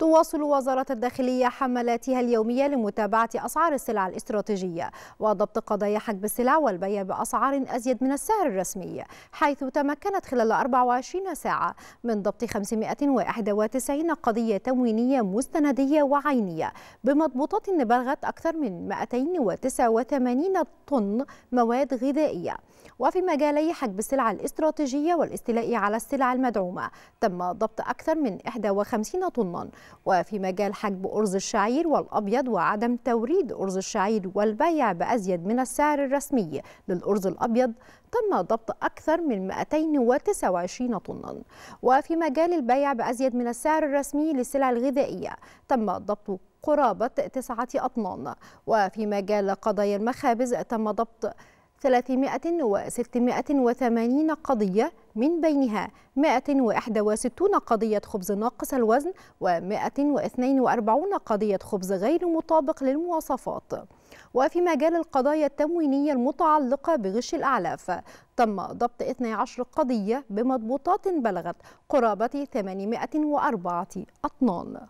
تواصل وزارة الداخلية حملاتها اليومية لمتابعة أسعار السلع الاستراتيجية وضبط قضايا حجب السلع والبيع بأسعار أزيد من السعر الرسمي حيث تمكنت خلال 24 ساعة من ضبط 591 قضية تموينية مستندية وعينية بمضبوطات بلغت أكثر من 289 طن مواد غذائية وفي مجالي حجب السلع الاستراتيجية والاستيلاء على السلع المدعومة تم ضبط أكثر من 51 طنا وفي مجال حجب أرز الشعير والأبيض وعدم توريد أرز الشعير والبيع بأزيد من السعر الرسمي للأرز الأبيض تم ضبط أكثر من 229 طنا وفي مجال البيع بأزيد من السعر الرسمي للسلع الغذائية تم ضبط قرابة تسعة أطنان وفي مجال قضايا المخابز تم ضبط 3680 قضية من بينها 161 قضية خبز ناقص الوزن و142 قضية خبز غير مطابق للمواصفات وفي مجال القضايا التموينية المتعلقة بغش الأعلاف تم ضبط 12 قضية بمضبوطات بلغت قرابة 804 أطنان